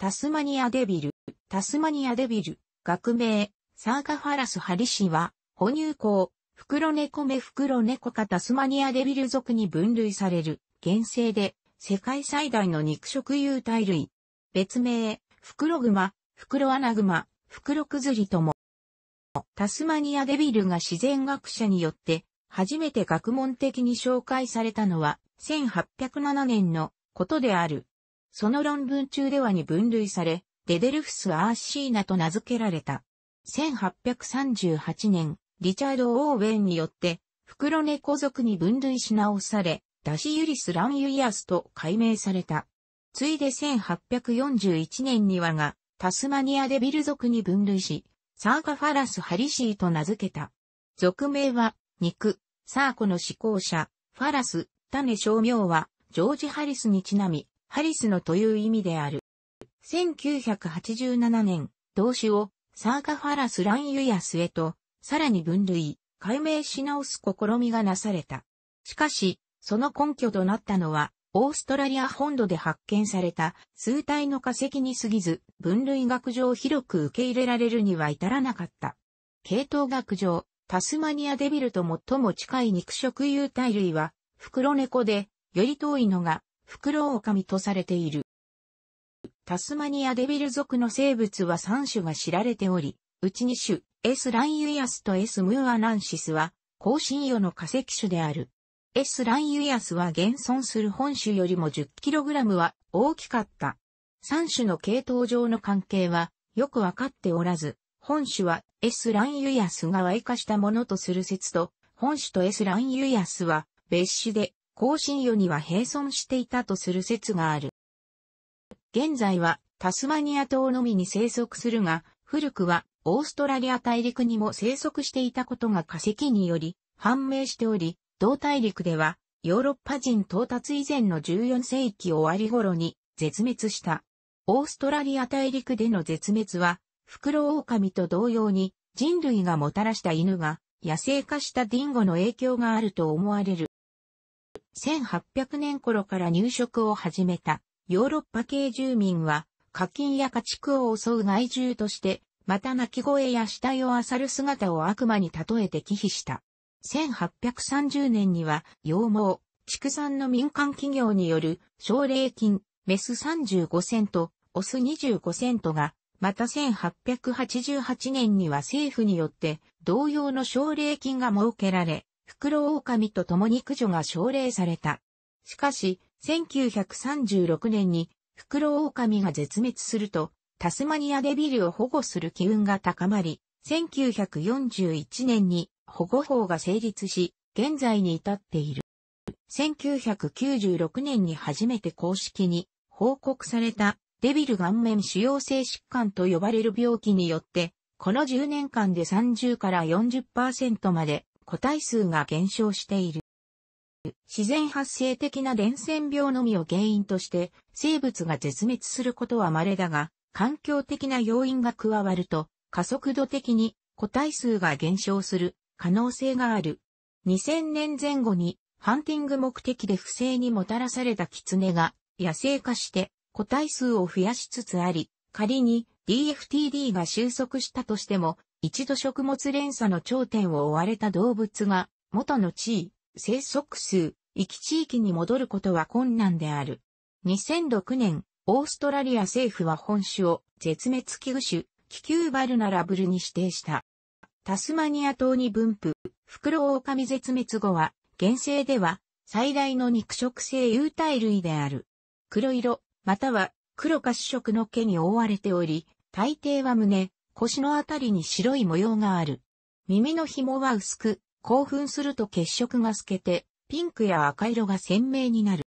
タスマニアデビル、タスマニアデビル、学名、サーカファラスハリシは、哺乳孔、袋猫目袋猫かタスマニアデビル属に分類される、原生で、世界最大の肉食有体類。別名、袋熊、袋穴熊、袋ずりとも。タスマニアデビルが自然学者によって、初めて学問的に紹介されたのは、1807年のことである。その論文中ではに分類され、デデルフス・アーシーナと名付けられた。1838年、リチャード・オーウェンによって、袋猫族に分類し直され、ダシユリス・ランユイアスと改名された。ついで1841年にはが、タスマニアデビル族に分類し、サーカファラス・ハリシーと名付けた。俗名は、肉、サーコの思考者、ファラス、種商名は、ジョージ・ハリスにちなみ、ハリスのという意味である。1987年、動詞をサーカファラス・ランユやへと、さらに分類、解明し直す試みがなされた。しかし、その根拠となったのは、オーストラリア本土で発見された数体の化石に過ぎず、分類学上広く受け入れられるには至らなかった。系統学上、タスマニアデビルと最も近い肉食有体類は、袋猫で、より遠いのがフクロオオカミとされている。タスマニアデビル属の生物は3種が知られており、うち2種、ス・ランユイアスとエス・ムーアナンシスは、香辛魚の化石種である。エス・ランユイアスは現存する本種よりも 10kg は大きかった。3種の系統上の関係はよくわかっておらず、本種はエス・ランユイアスが矮化したものとする説と、本種とス・ランユイアスは別種で更新世には併存していたとする説がある。現在はタスマニア島のみに生息するが、古くはオーストラリア大陸にも生息していたことが化石により判明しており、同大陸ではヨーロッパ人到達以前の14世紀終わり頃に絶滅した。オーストラリア大陸での絶滅は、フクロオオカミと同様に人類がもたらした犬が野生化したディンゴの影響があると思われる。1800年頃から入植を始めたヨーロッパ系住民は課金や家畜を襲う害獣として、また鳴き声や死体を漁る姿を悪魔に例えて忌避した。1830年には羊毛、畜産の民間企業による奨励金、メス35セント、オス25セントが、また1888年には政府によって同様の奨励金が設けられ、フクロオカミと共に駆除が奨励された。しかし、1936年にフクロオカミが絶滅すると、タスマニアデビルを保護する機運が高まり、1941年に保護法が成立し、現在に至っている。1996年に初めて公式に報告されたデビル顔面腫瘍性疾患と呼ばれる病気によって、この10年間で30から40%まで個体数が減少している。自然発生的な伝染病のみを原因として生物が絶滅することは稀だが、環境的な要因が加わると加速度的に個体数が減少する可能性がある。2000年前後にハンティング目的で不正にもたらされたキツネが野生化して個体数を増やしつつあり、仮に DFTD が収束したとしても一度食物連鎖の頂点を追われた動物が、元の地位、生息数、域地域に戻ることは困難である。2006年、オーストラリア政府は本種を絶滅危惧種、気球バルナラブルに指定した。タスマニア島に分布、フクロオオカミ絶滅後は、現世では最大の肉食性有袋類である。黒色、または黒か主色の毛に覆われており、大抵は胸、腰のあたりに白い模様がある。耳の紐は薄く、興奮すると血色が透けて、ピンクや赤色が鮮明になる。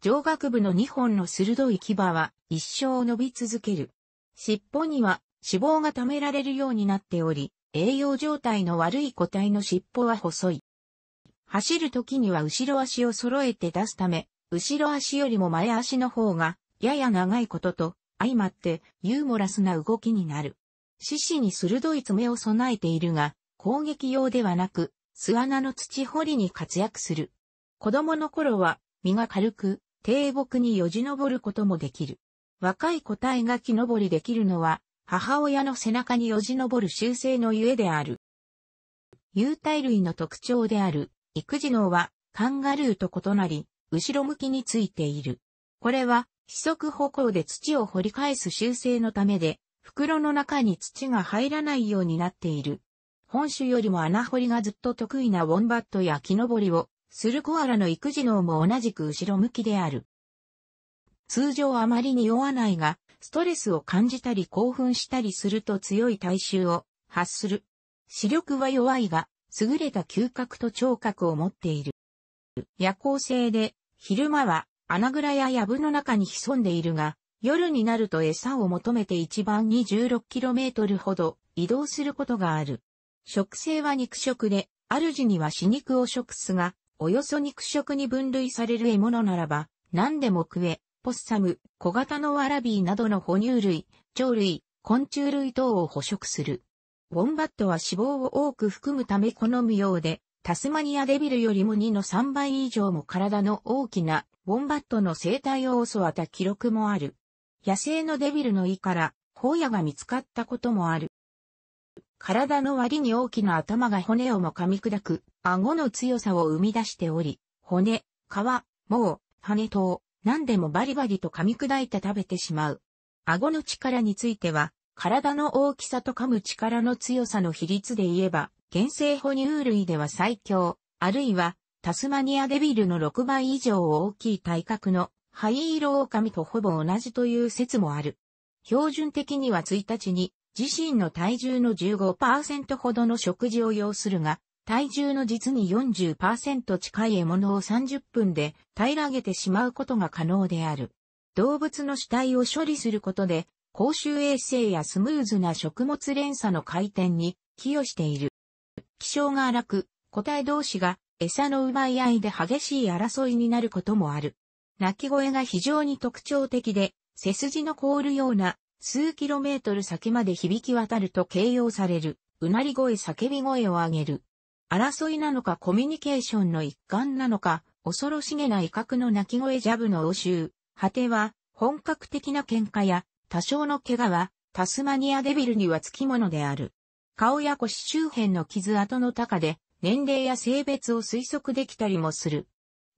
上顎部の2本の鋭い牙は一生伸び続ける。尻尾には脂肪が貯められるようになっており、栄養状態の悪い個体の尻尾は細い。走る時には後ろ足を揃えて出すため、後ろ足よりも前足の方がやや長いことと、相まってユーモラスな動きになる。獅子に鋭い爪を備えているが、攻撃用ではなく、巣穴の土掘りに活躍する。子供の頃は、身が軽く、低木によじ登ることもできる。若い個体が木登りできるのは、母親の背中によじ登る習性のゆえである。有体類の特徴である、育児脳は、カンガルーと異なり、後ろ向きについている。これは、四足歩行で土を掘り返す習性のためで、袋の中に土が入らないようになっている。本種よりも穴掘りがずっと得意なウォンバットや木登りをするコアラの育児能も同じく後ろ向きである。通常あまりに酔わないが、ストレスを感じたり興奮したりすると強い体臭を発する。視力は弱いが、優れた嗅覚と聴覚を持っている。夜行性で、昼間は穴蔵や藪の中に潜んでいるが、夜になると餌を求めて一番に 16km ほど移動することがある。食性は肉食で、主には死肉を食すが、およそ肉食に分類される獲物ならば、何でも食え、ポッサム、小型のワラビーなどの哺乳類、鳥類、昆虫類等を捕食する。ウォンバットは脂肪を多く含むため好むようで、タスマニアデビルよりも2の3倍以上も体の大きなウォンバットの生態を教わった記録もある。野生のデビルの胃から荒野が見つかったこともある。体の割に大きな頭が骨をも噛み砕く、顎の強さを生み出しており、骨、皮、毛、羽と、何でもバリバリと噛み砕いて食べてしまう。顎の力については、体の大きさと噛む力の強さの比率で言えば、原生哺乳類では最強、あるいはタスマニアデビルの6倍以上大きい体格の灰色狼とほぼ同じという説もある。標準的には1日に自身の体重の15%ほどの食事を要するが、体重の実に40%近い獲物を30分で平らげてしまうことが可能である。動物の死体を処理することで、公衆衛生やスムーズな食物連鎖の回転に寄与している。気性が荒く、個体同士が餌の奪い合いで激しい争いになることもある。鳴き声が非常に特徴的で、背筋の凍るような数キロメートル先まで響き渡ると形容される、うなり声叫び声を上げる。争いなのかコミュニケーションの一環なのか、恐ろしげな威嚇の鳴き声ジャブの応酬、果ては本格的な喧嘩や多少の怪我はタスマニアデビルにはつきものである。顔や腰周辺の傷跡の高で、年齢や性別を推測できたりもする。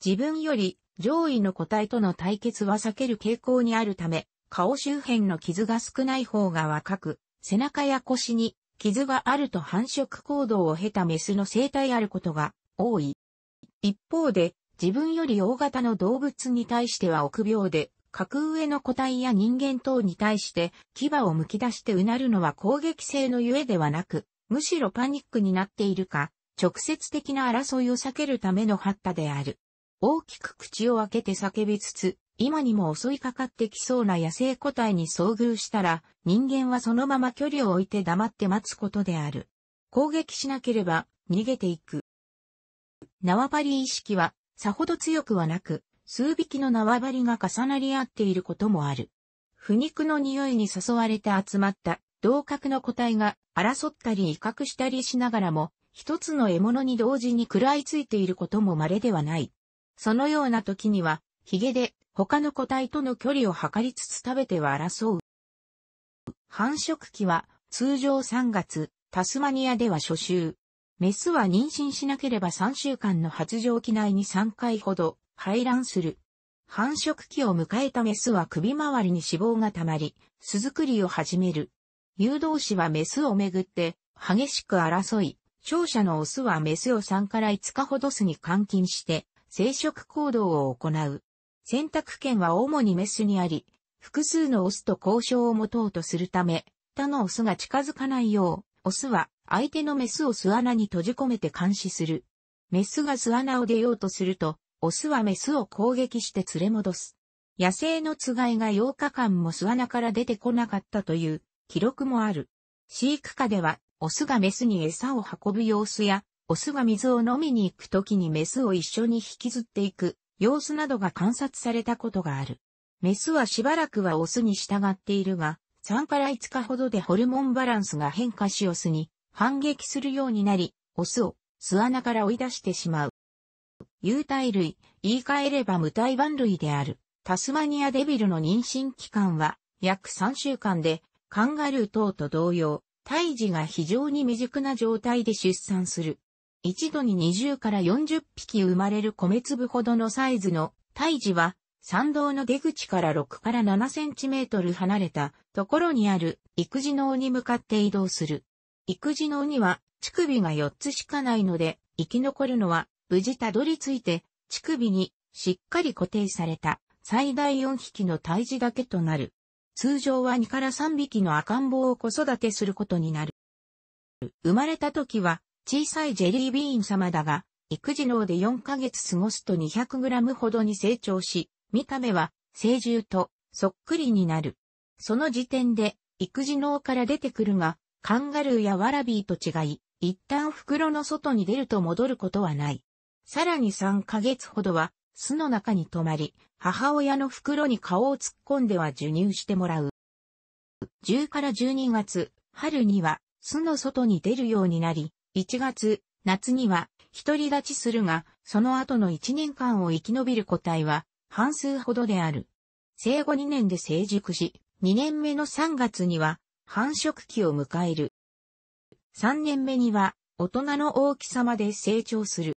自分より上位の個体との対決は避ける傾向にあるため、顔周辺の傷が少ない方が若く、背中や腰に傷があると繁殖行動を経たメスの生態あることが多い。一方で、自分より大型の動物に対しては臆病で、格上の個体や人間等に対して牙をむき出してうなるのは攻撃性のゆえではなく、むしろパニックになっているか、直接的な争いを避けるための発達である。大きく口を開けて叫びつつ、今にも襲いかかってきそうな野生個体に遭遇したら、人間はそのまま距離を置いて黙って待つことである。攻撃しなければ、逃げていく。縄張り意識は、さほど強くはなく、数匹の縄張りが重なり合っていることもある。腐肉の匂いに誘われて集まった同格の個体が争ったり威嚇したりしながらも、一つの獲物に同時に食らいついていることも稀ではない。そのような時には、ヒゲで他の個体との距離を測りつつ食べては争う。繁殖期は通常3月、タスマニアでは初秋。メスは妊娠しなければ3週間の発情期内に3回ほど排卵する。繁殖期を迎えたメスは首周りに脂肪が溜まり、巣作りを始める。誘導子はメスをめぐって激しく争い、勝者のオスはメスを3から5日ほど巣に監禁して生殖行動を行う。選択権は主にメスにあり、複数のオスと交渉を持とうとするため、他のオスが近づかないよう、オスは相手のメスを巣穴に閉じ込めて監視する。メスが巣穴を出ようとすると、オスはメスを攻撃して連れ戻す。野生のつがいが8日間も巣穴から出てこなかったという記録もある。飼育下では、オスがメスに餌を運ぶ様子や、オスが水を飲みに行くときにメスを一緒に引きずっていく様子などが観察されたことがある。メスはしばらくはオスに従っているが、3から5日ほどでホルモンバランスが変化しオスに反撃するようになり、オスを巣穴から追い出してしまう。有体類、言い換えれば無体番類である。タスマニアデビルの妊娠期間は約3週間で、カンガルー等と同様、胎児が非常に未熟な状態で出産する。一度に20から40匹生まれる米粒ほどのサイズの胎児は、山道の出口から6から7センチメートル離れたところにある育児脳に向かって移動する。育児脳には乳首が4つしかないので、生き残るのは無事たどり着いて、乳首にしっかり固定された最大4匹の胎児だけとなる。通常は2から3匹の赤ん坊を子育てすることになる。生まれた時は小さいジェリービーン様だが、育児脳で4ヶ月過ごすと 200g ほどに成長し、見た目は成獣とそっくりになる。その時点で育児脳から出てくるが、カンガルーやワラビーと違い、一旦袋の外に出ると戻ることはない。さらに3ヶ月ほどは巣の中に泊まり、母親の袋に顔を突っ込んでは授乳してもらう。10から12月、春には巣の外に出るようになり、1月、夏には独り立ちするが、その後の1年間を生き延びる個体は半数ほどである。生後2年で成熟し、2年目の3月には繁殖期を迎える。3年目には大人の大きさまで成長する。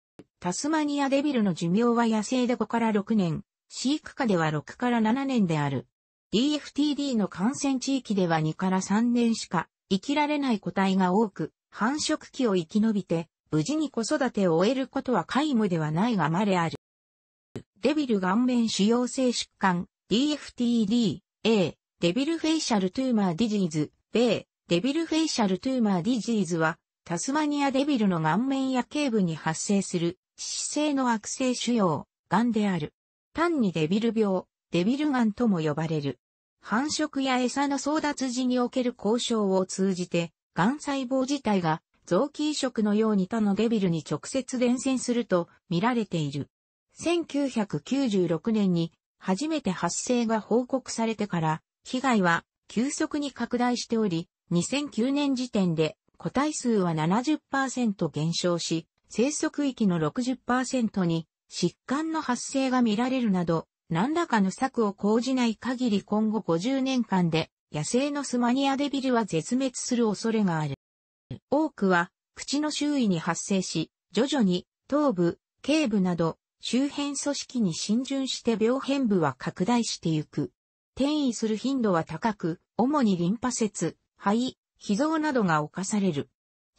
タスマニアデビルの寿命は野生で5から6年、飼育下では6から7年である。DFTD の感染地域では2から3年しか生きられない個体が多く、繁殖期を生き延びて、無事に子育てを終えることは皆無ではないがまれある。デビル顔面腫瘍性疾患、DFTD、A、デビルフェイシャルトゥーマーディジーズ、米、デビルフェイシャルトゥーマーディジーズは、タスマニアデビルの顔面や頸部に発生する致死性の悪性腫瘍、癌である。単にデビル病、デビル癌とも呼ばれる。繁殖や餌の争奪時における交渉を通じて、癌細胞自体が臓器移植のように他のデビルに直接伝染すると見られている。1996年に初めて発生が報告されてから、被害は急速に拡大しており、2009年時点で個体数は70%減少し、生息域の60%に疾患の発生が見られるなど、何らかの策を講じない限り今後50年間で野生のスマニアデビルは絶滅する恐れがある。多くは口の周囲に発生し、徐々に頭部、頸部など周辺組織に浸潤して病変部は拡大してゆく。転移する頻度は高く、主にリンパ節、肺、脾臓などが侵される。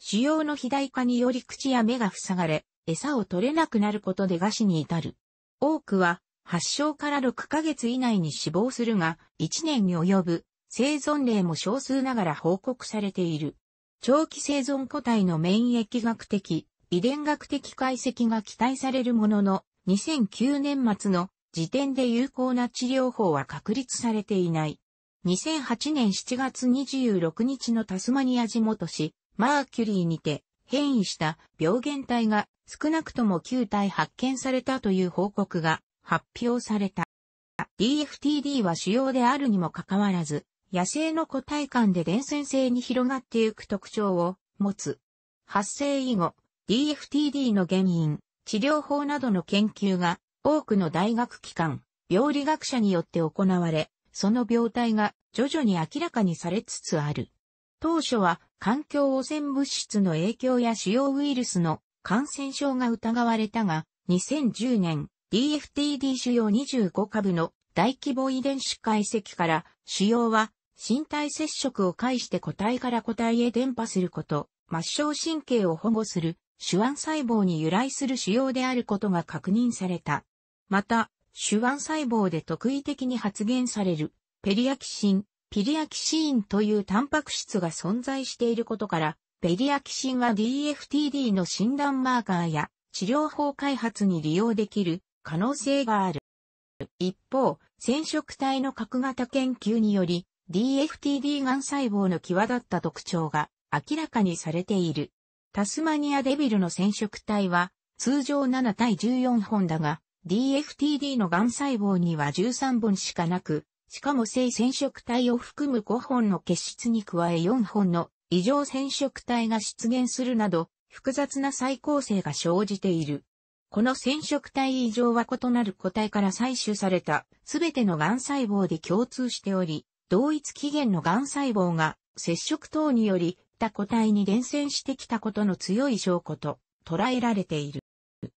腫瘍の肥大化により口や目が塞がれ、餌を取れなくなることで餓死に至る。多くは、発症から6ヶ月以内に死亡するが、1年に及ぶ生存例も少数ながら報告されている。長期生存個体の免疫学的、遺伝学的解析が期待されるものの、2009年末の時点で有効な治療法は確立されていない。2008年7月26日のタスマニア地元市、マーキュリーにて変異した病原体が少なくとも9体発見されたという報告が発表された。DFTD は主要であるにもかかわらず、野生の個体間で伝染性に広がっていく特徴を持つ。発生以後、DFTD の原因、治療法などの研究が多くの大学機関、病理学者によって行われ、その病態が徐々に明らかにされつつある。当初は環境汚染物質の影響や主要ウイルスの感染症が疑われたが、2010年、DFTD 主要25株の大規模遺伝子解析から、主要は身体接触を介して個体から個体へ伝播すること、末梢神経を保護する手腕細胞に由来する腫瘍であることが確認された。また、手腕細胞で特異的に発現されるペリアキシンピリアキシーンというタンパク質が存在していることから、ペリアキシンは DFTD の診断マーカーや治療法開発に利用できる可能性がある。一方、染色体の核型研究により、DFTD 癌細胞の際立った特徴が明らかにされている。タスマニアデビルの染色体は通常7対14本だが、DFTD の癌細胞には13本しかなく、しかも性染色体を含む5本の結質に加え4本の異常染色体が出現するなど、複雑な再構成が生じている。この染色体異常は異なる個体から採取されたすべての癌細胞で共通しており、同一起源の癌細胞が接触等により他個体に伝染してきたことの強い証拠と捉えられている。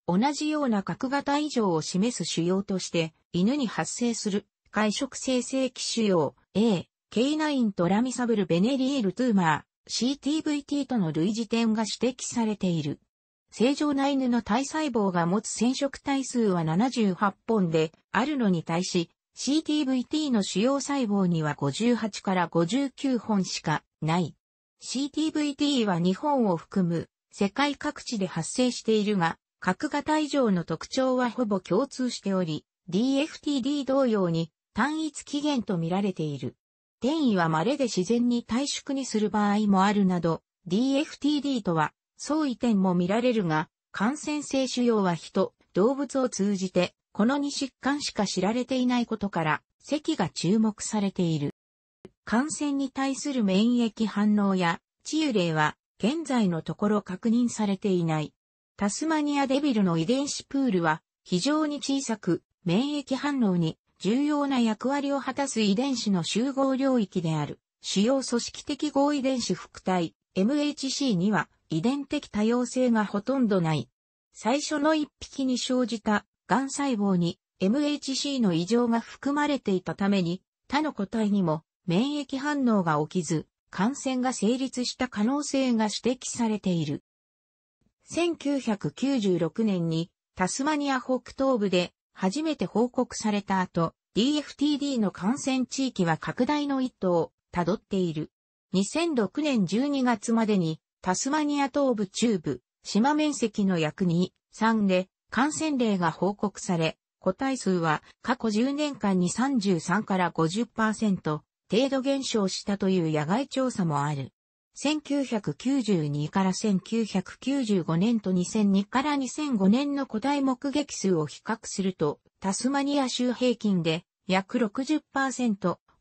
同じような角型異常を示す腫瘍として犬に発生する外食生成機種用 A、K9 とラミサブルベネリエールトゥーマー、CTVT との類似点が指摘されている。正常な犬の体細胞が持つ染色体数は78本であるのに対し、CTVT の主要細胞には58から59本しかない。CTVT は日本を含む世界各地で発生しているが、核型以上の特徴はほぼ共通しており、DFTD 同様に単一起源と見られている。転移は稀で自然に退縮にする場合もあるなど、DFTD とは相違点も見られるが、感染性腫瘍は人、動物を通じて、この2疾患しか知られていないことから、咳が注目されている。感染に対する免疫反応や治癒例は現在のところ確認されていない。タスマニアデビルの遺伝子プールは非常に小さく免疫反応に重要な役割を果たす遺伝子の集合領域である、主要組織的合遺伝子副体、MHC には遺伝的多様性がほとんどない。最初の一匹に生じた、癌細胞に MHC の異常が含まれていたために、他の個体にも免疫反応が起きず、感染が成立した可能性が指摘されている。1996年にタスマニア北東部で初めて報告された後、DFTD の感染地域は拡大の一途をたどっている。2006年12月までに、タスマニア東部中部、島面積の約2、3で感染例が報告され、個体数は過去10年間に33から50%程度減少したという野外調査もある。1992から1995年と2002から2005年の個体目撃数を比較すると、タスマニア州平均で約60%、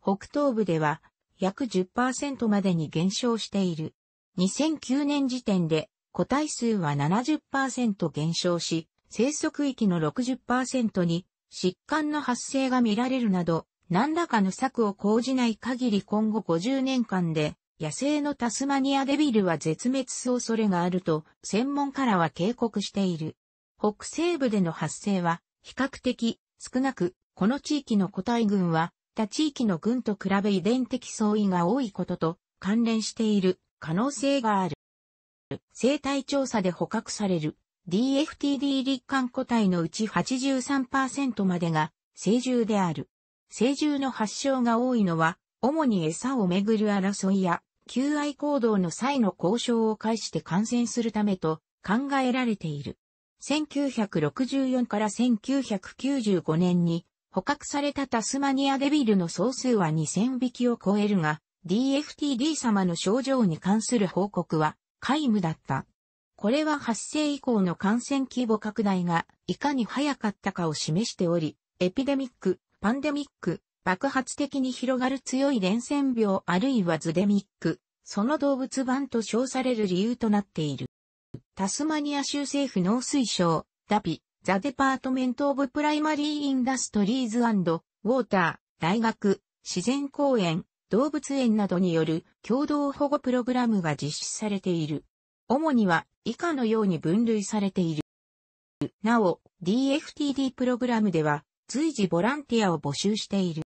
北東部では約10%までに減少している。2009年時点で個体数は70%減少し、生息域の60%に疾患の発生が見られるなど、何らかの策を講じない限り今後50年間で野生のタスマニアデビルは絶滅す恐れがあると、専門家らは警告している。北西部での発生は、比較的、少なく、この地域の個体群は、他地域の群と比べ遺伝的相違が多いことと、関連している可能性がある。生態調査で捕獲される DFTD 立管個体のうち83%までが成獣である。成獣の発症が多いのは、主に餌をめぐる争いや求愛行動の際の交渉を介して感染するためと考えられている。1964から1995年に捕獲されたタスマニアデビルの総数は2000匹を超えるが、DFTD 様の症状に関する報告は皆無だった。これは発生以降の感染規模拡大がいかに早かったかを示しており、エピデミック、パンデミック、爆発的に広がる強い伝染病あるいはズデミック、その動物版と称される理由となっている。タスマニア州政府農水省、ダピ、ザ・デパートメント・オブ・プライマリー・インダストリーズ・ウォーター、大学、自然公園、動物園などによる共同保護プログラムが実施されている。主には以下のように分類されている。なお、DFTD プログラムでは随時ボランティアを募集している。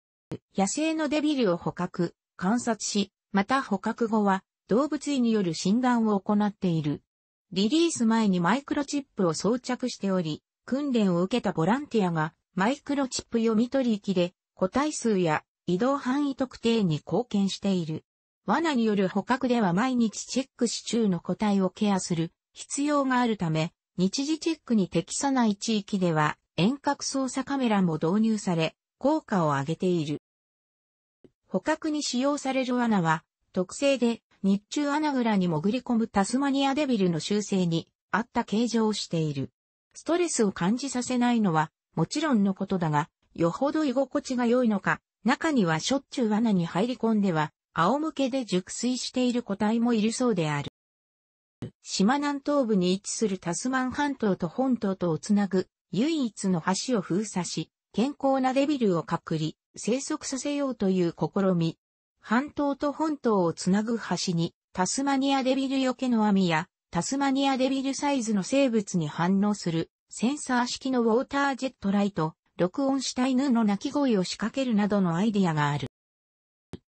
野生のデビルを捕獲、観察し、また捕獲後は動物医による診断を行っている。リリース前にマイクロチップを装着しており、訓練を受けたボランティアがマイクロチップ読み取り機で個体数や移動範囲特定に貢献している。罠による捕獲では毎日チェックし中の個体をケアする必要があるため、日時チェックに適さない地域では遠隔操作カメラも導入され、効果を上げている。捕獲に使用される罠は、特性で日中穴蔵に潜り込むタスマニアデビルの習性にあった形状をしている。ストレスを感じさせないのはもちろんのことだが、よほど居心地が良いのか、中にはしょっちゅう罠に入り込んでは、仰向けで熟睡している個体もいるそうである。島南東部に位置するタスマン半島と本島とをつなぐ唯一の橋を封鎖し、健康なデビルを隔離、生息させようという試み。半島と本島をつなぐ橋に、タスマニアデビルよけの網や、タスマニアデビルサイズの生物に反応する、センサー式のウォータージェットライト、録音した犬の鳴き声を仕掛けるなどのアイディアがある。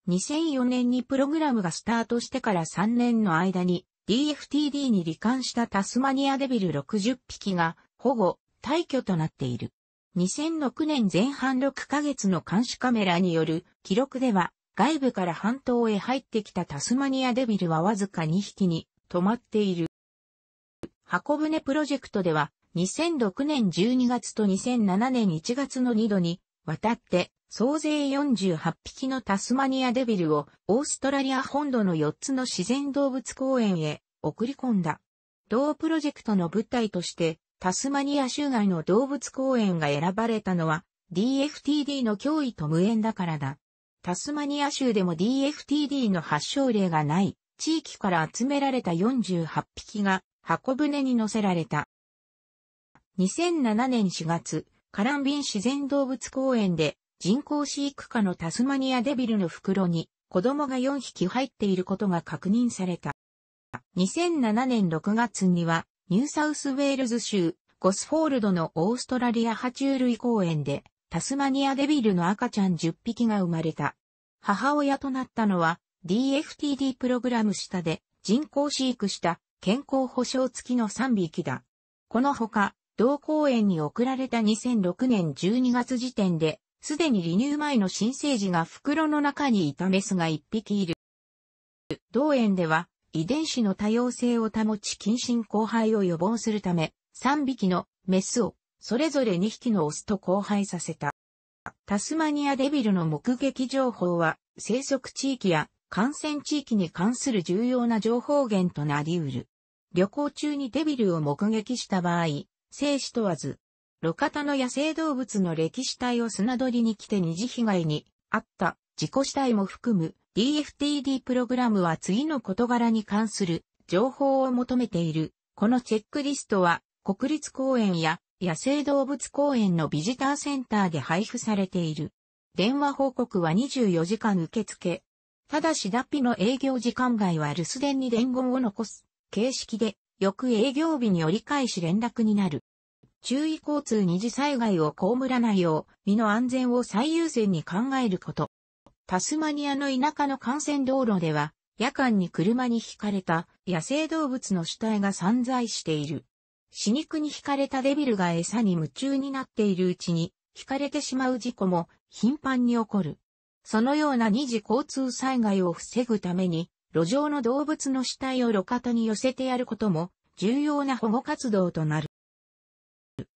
2004年にプログラムがスタートしてから3年の間に DFTD に罹患したタスマニアデビル60匹が保護、退去となっている。2006年前半6ヶ月の監視カメラによる記録では、外部から半島へ入ってきたタスマニアデビルはわずか2匹に止まっている。箱舟プロジェクトでは、2006年12月と2007年1月の2度に、渡って、総勢48匹のタスマニアデビルをオーストラリア本土の4つの自然動物公園へ送り込んだ。同プロジェクトの舞台としてタスマニア州内の動物公園が選ばれたのは DFTD の脅威と無縁だからだ。タスマニア州でも DFTD の発症例がない地域から集められた48匹が箱舟に乗せられた。2007年4月、カランビン自然動物公園で人工飼育下のタスマニアデビルの袋に子供が4匹入っていることが確認された。2007年6月にはニューサウスウェールズ州、ゴスフォールドのオーストラリア爬虫類公園で、タスマニアデビルの赤ちゃん10匹が生まれた。母親となったのは、DFTD プログラム下で人工飼育した健康保障付きの3匹だ。このほか、同公園に送られた2006年12月時点で、すでに離乳前の新生児が袋の中にいたメスが1匹いる。同園では、遺伝子の多様性を保ち近親交配を予防するため、3匹のメスを、それぞれ2匹のオスと交配させた。タスマニアデビルの目撃情報は、生息地域や感染地域に関する重要な情報源となり得る。旅行中にデビルを目撃した場合、生死問わず、路肩の野生動物の歴史体を砂取りに来て二次被害にあった自己主体も含む DFTD プログラムは次の事柄に関する情報を求めている。このチェックリストは国立公園や野生動物公園のビジターセンターで配布されている。電話報告は24時間受付。ただし脱皮の営業時間外は留守電に伝言を残す形式で、翌営業日に折り返し連絡になる。注意交通二次災害を被らないよう、身の安全を最優先に考えること。タスマニアの田舎の幹線道路では、夜間に車に惹かれた野生動物の死体が散在している。死肉に惹かれたデビルが餌に夢中になっているうちに、惹かれてしまう事故も頻繁に起こる。そのような二次交通災害を防ぐために、路上の動物の死体を路肩に寄せてやることも重要な保護活動となる。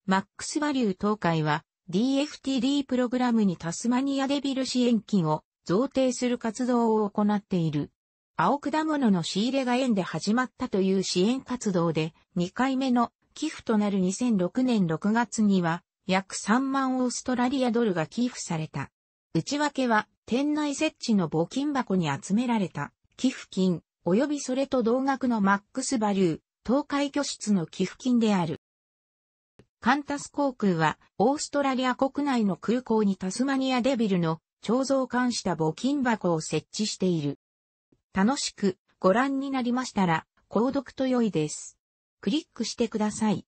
マックスバリュー東海は DFTD プログラムにタスマニアデビル支援金を贈呈する活動を行っている。青果物の仕入れが縁で始まったという支援活動で、2回目の寄付となる2006年6月には、約3万オーストラリアドルが寄付された。内訳は、店内設置の募金箱に集められた寄付金、及びそれと同額のマックスバリュー、東海拠出の寄付金である。カンタス航空は、オーストラリア国内の空港にタスマニアデビルの彫像管した募金箱を設置している。楽しくご覧になりましたら、購読と良いです。クリックしてください。